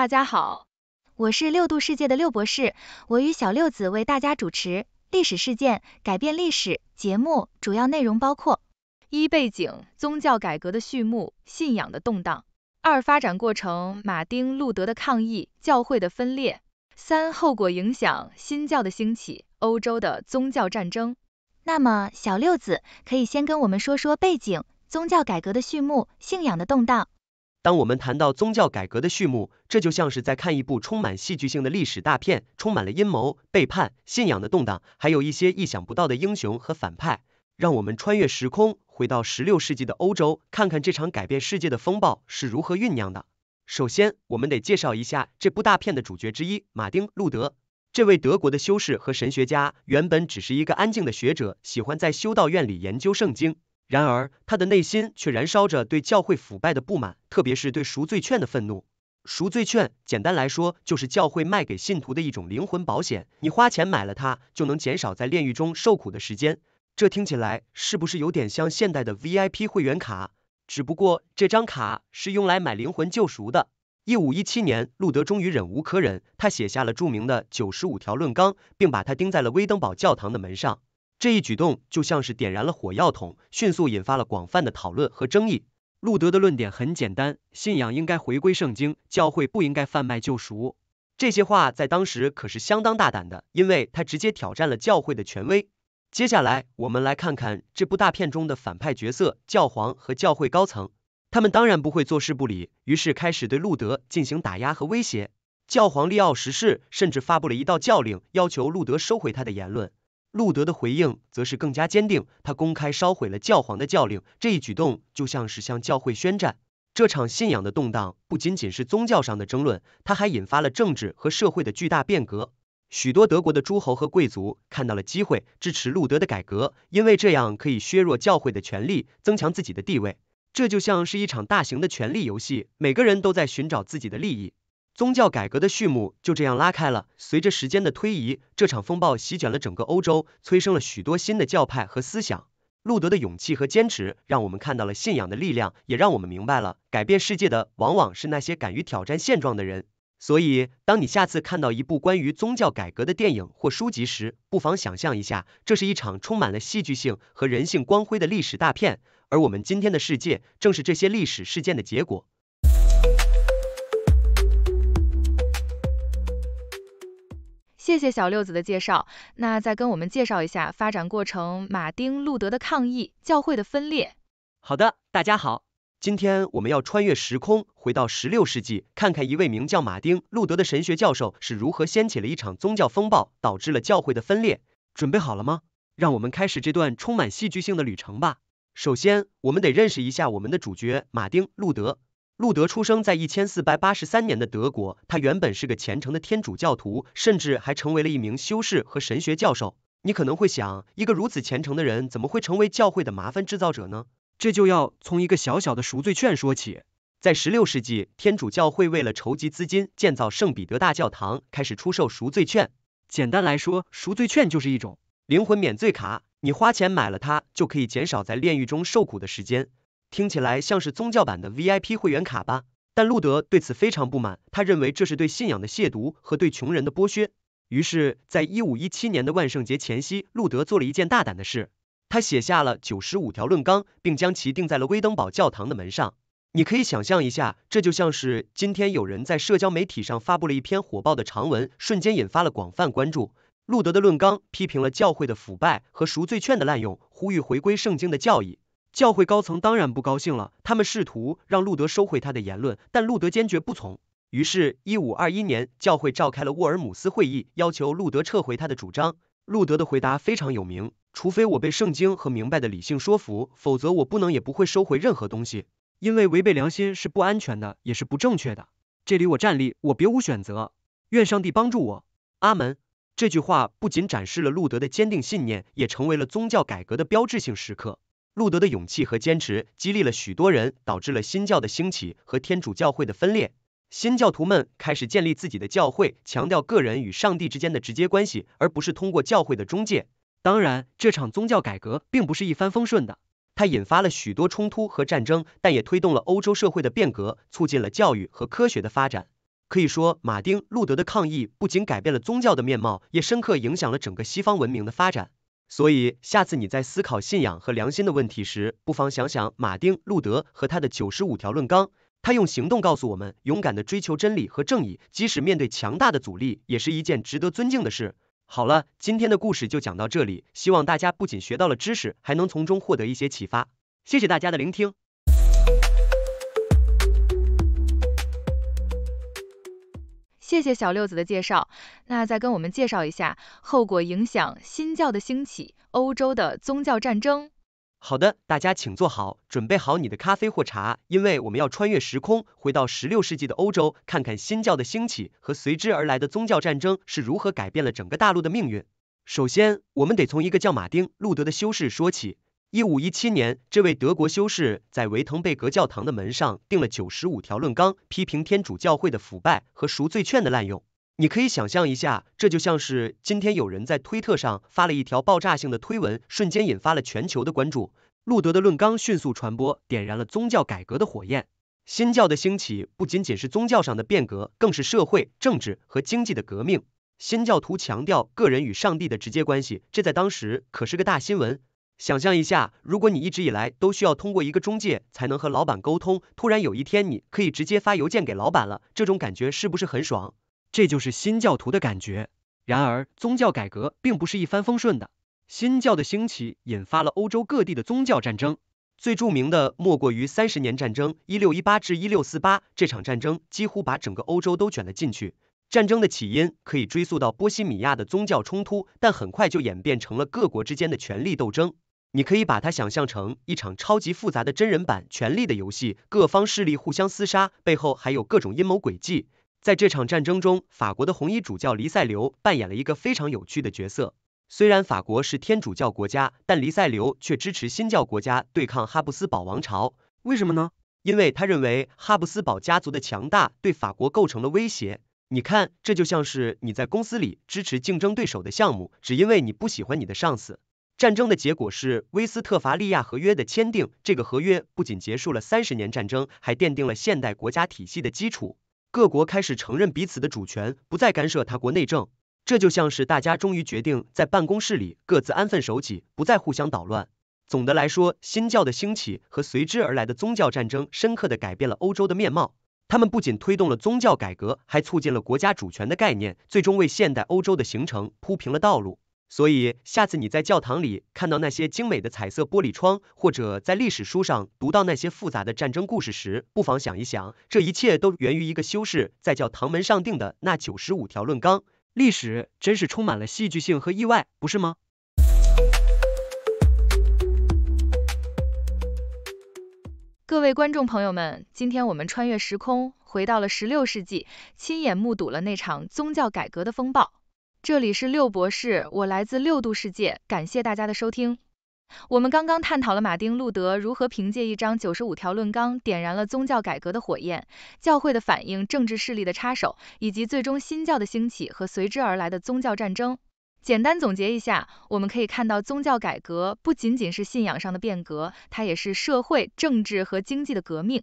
大家好，我是六度世界的六博士，我与小六子为大家主持历史事件改变历史节目，主要内容包括：一、背景，宗教改革的序幕，信仰的动荡；二、发展过程，马丁·路德的抗议，教会的分裂；三、后果影响，新教的兴起，欧洲的宗教战争。那么，小六子可以先跟我们说说背景，宗教改革的序幕，信仰的动荡。当我们谈到宗教改革的序幕，这就像是在看一部充满戏剧性的历史大片，充满了阴谋、背叛、信仰的动荡，还有一些意想不到的英雄和反派。让我们穿越时空，回到十六世纪的欧洲，看看这场改变世界的风暴是如何酝酿的。首先，我们得介绍一下这部大片的主角之一——马丁·路德。这位德国的修士和神学家，原本只是一个安静的学者，喜欢在修道院里研究圣经。然而，他的内心却燃烧着对教会腐败的不满，特别是对赎罪券的愤怒。赎罪券简单来说，就是教会卖给信徒的一种灵魂保险，你花钱买了它，就能减少在炼狱中受苦的时间。这听起来是不是有点像现代的 V I P 会员卡？只不过这张卡是用来买灵魂救赎的。一五一七年，路德终于忍无可忍，他写下了著名的《九十五条论纲》，并把它钉在了威登堡教堂的门上。这一举动就像是点燃了火药桶，迅速引发了广泛的讨论和争议。路德的论点很简单：信仰应该回归圣经，教会不应该贩卖救赎。这些话在当时可是相当大胆的，因为他直接挑战了教会的权威。接下来，我们来看看这部大片中的反派角色——教皇和教会高层。他们当然不会坐视不理，于是开始对路德进行打压和威胁。教皇利奥十世甚至发布了一道教令，要求路德收回他的言论。路德的回应则是更加坚定，他公开烧毁了教皇的教令，这一举动就像是向教会宣战。这场信仰的动荡不仅仅是宗教上的争论，它还引发了政治和社会的巨大变革。许多德国的诸侯和贵族看到了机会，支持路德的改革，因为这样可以削弱教会的权力，增强自己的地位。这就像是一场大型的权力游戏，每个人都在寻找自己的利益。宗教改革的序幕就这样拉开了。随着时间的推移，这场风暴席卷了整个欧洲，催生了许多新的教派和思想。路德的勇气和坚持，让我们看到了信仰的力量，也让我们明白了，改变世界的往往是那些敢于挑战现状的人。所以，当你下次看到一部关于宗教改革的电影或书籍时，不妨想象一下，这是一场充满了戏剧性和人性光辉的历史大片。而我们今天的世界，正是这些历史事件的结果。谢谢小六子的介绍，那再跟我们介绍一下发展过程，马丁路德的抗议，教会的分裂。好的，大家好，今天我们要穿越时空，回到十六世纪，看看一位名叫马丁路德的神学教授是如何掀起了一场宗教风暴，导致了教会的分裂。准备好了吗？让我们开始这段充满戏剧性的旅程吧。首先，我们得认识一下我们的主角马丁路德。路德出生在一千四百八十三年的德国，他原本是个虔诚的天主教徒，甚至还成为了一名修士和神学教授。你可能会想，一个如此虔诚的人怎么会成为教会的麻烦制造者呢？这就要从一个小小的赎罪券说起。在十六世纪，天主教会为了筹集资金建造圣彼得大教堂，开始出售赎罪券。简单来说，赎罪券就是一种灵魂免罪卡，你花钱买了它，就可以减少在炼狱中受苦的时间。听起来像是宗教版的 VIP 会员卡吧，但路德对此非常不满，他认为这是对信仰的亵渎和对穷人的剥削。于是，在一五一七年的万圣节前夕，路德做了一件大胆的事，他写下了九十五条论纲，并将其钉在了威登堡教堂的门上。你可以想象一下，这就像是今天有人在社交媒体上发布了一篇火爆的长文，瞬间引发了广泛关注。路德的论纲批评了教会的腐败和赎罪券的滥用，呼吁回归圣经的教义。教会高层当然不高兴了，他们试图让路德收回他的言论，但路德坚决不从。于是，一五二一年，教会召开了沃尔姆斯会议，要求路德撤回他的主张。路德的回答非常有名：“除非我被圣经和明白的理性说服，否则我不能也不会收回任何东西，因为违背良心是不安全的，也是不正确的。这里我站立，我别无选择，愿上帝帮助我，阿门。”这句话不仅展示了路德的坚定信念，也成为了宗教改革的标志性时刻。路德的勇气和坚持激励了许多人，导致了新教的兴起和天主教会的分裂。新教徒们开始建立自己的教会，强调个人与上帝之间的直接关系，而不是通过教会的中介。当然，这场宗教改革并不是一帆风顺的，它引发了许多冲突和战争，但也推动了欧洲社会的变革，促进了教育和科学的发展。可以说，马丁·路德的抗议不仅改变了宗教的面貌，也深刻影响了整个西方文明的发展。所以，下次你在思考信仰和良心的问题时，不妨想想马丁·路德和他的《九十五条论纲》。他用行动告诉我们，勇敢的追求真理和正义，即使面对强大的阻力，也是一件值得尊敬的事。好了，今天的故事就讲到这里，希望大家不仅学到了知识，还能从中获得一些启发。谢谢大家的聆听。谢谢小六子的介绍，那再跟我们介绍一下后果影响新教的兴起、欧洲的宗教战争。好的，大家请坐好，准备好你的咖啡或茶，因为我们要穿越时空，回到十六世纪的欧洲，看看新教的兴起和随之而来的宗教战争是如何改变了整个大陆的命运。首先，我们得从一个叫马丁·路德的修士说起。一五一七年，这位德国修士在维滕贝格教堂的门上钉了九十五条论纲，批评天主教会的腐败和赎罪券的滥用。你可以想象一下，这就像是今天有人在推特上发了一条爆炸性的推文，瞬间引发了全球的关注。路德的论纲迅速传播，点燃了宗教改革的火焰。新教的兴起不仅仅是宗教上的变革，更是社会、政治和经济的革命。新教徒强调个人与上帝的直接关系，这在当时可是个大新闻。想象一下，如果你一直以来都需要通过一个中介才能和老板沟通，突然有一天你可以直接发邮件给老板了，这种感觉是不是很爽？这就是新教徒的感觉。然而，宗教改革并不是一帆风顺的。新教的兴起引发了欧洲各地的宗教战争，最著名的莫过于三十年战争（一六一八至一六四八）。这场战争几乎把整个欧洲都卷了进去。战争的起因可以追溯到波西米亚的宗教冲突，但很快就演变成了各国之间的权力斗争。你可以把它想象成一场超级复杂的真人版《权力的游戏》，各方势力互相厮杀，背后还有各种阴谋诡计。在这场战争中，法国的红衣主教黎塞留扮演了一个非常有趣的角色。虽然法国是天主教国家，但黎塞留却支持新教国家对抗哈布斯堡王朝。为什么呢？因为他认为哈布斯堡家族的强大对法国构成了威胁。你看，这就像是你在公司里支持竞争对手的项目，只因为你不喜欢你的上司。战争的结果是《威斯特伐利亚和约》的签订。这个合约不仅结束了三十年战争，还奠定了现代国家体系的基础。各国开始承认彼此的主权，不再干涉他国内政。这就像是大家终于决定在办公室里各自安分守己，不再互相捣乱。总的来说，新教的兴起和随之而来的宗教战争，深刻地改变了欧洲的面貌。他们不仅推动了宗教改革，还促进了国家主权的概念，最终为现代欧洲的形成铺平了道路。所以，下次你在教堂里看到那些精美的彩色玻璃窗，或者在历史书上读到那些复杂的战争故事时，不妨想一想，这一切都源于一个修士在教堂门上定的那九十五条论纲。历史真是充满了戏剧性和意外，不是吗？各位观众朋友们，今天我们穿越时空，回到了十六世纪，亲眼目睹了那场宗教改革的风暴。这里是六博士，我来自六度世界，感谢大家的收听。我们刚刚探讨了马丁·路德如何凭借一张《九十五条论纲》点燃了宗教改革的火焰，教会的反应、政治势力的插手，以及最终新教的兴起和随之而来的宗教战争。简单总结一下，我们可以看到，宗教改革不仅仅是信仰上的变革，它也是社会、政治和经济的革命。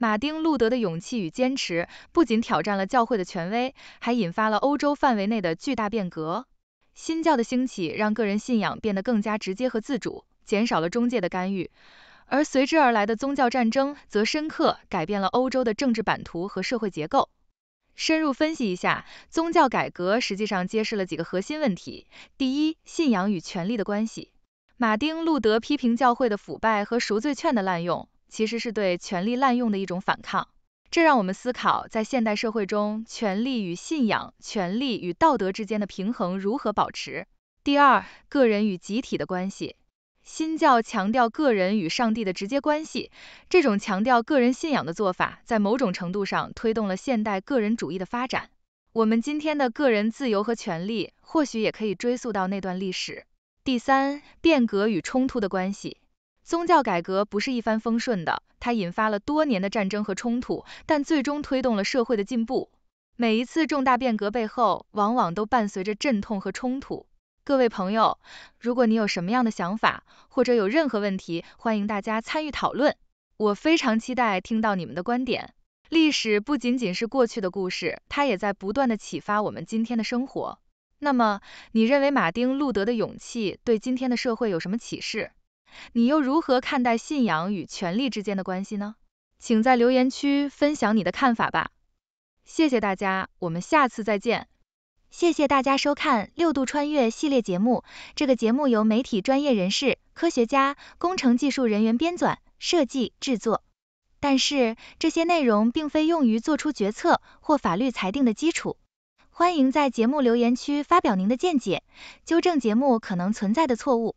马丁路德的勇气与坚持不仅挑战了教会的权威，还引发了欧洲范围内的巨大变革。新教的兴起让个人信仰变得更加直接和自主，减少了中介的干预，而随之而来的宗教战争则深刻改变了欧洲的政治版图和社会结构。深入分析一下，宗教改革实际上揭示了几个核心问题：第一，信仰与权力的关系。马丁路德批评教会的腐败和赎罪券的滥用。其实是对权力滥用的一种反抗，这让我们思考在现代社会中，权力与信仰、权力与道德之间的平衡如何保持。第二，个人与集体的关系，新教强调个人与上帝的直接关系，这种强调个人信仰的做法，在某种程度上推动了现代个人主义的发展。我们今天的个人自由和权利，或许也可以追溯到那段历史。第三，变革与冲突的关系。宗教改革不是一帆风顺的，它引发了多年的战争和冲突，但最终推动了社会的进步。每一次重大变革背后，往往都伴随着阵痛和冲突。各位朋友，如果你有什么样的想法，或者有任何问题，欢迎大家参与讨论。我非常期待听到你们的观点。历史不仅仅是过去的故事，它也在不断的启发我们今天的生活。那么，你认为马丁·路德的勇气对今天的社会有什么启示？你又如何看待信仰与权力之间的关系呢？请在留言区分享你的看法吧。谢谢大家，我们下次再见。谢谢大家收看六度穿越系列节目。这个节目由媒体专业人士、科学家、工程技术人员编纂、设计、制作。但是这些内容并非用于做出决策或法律裁定的基础。欢迎在节目留言区发表您的见解，纠正节目可能存在的错误。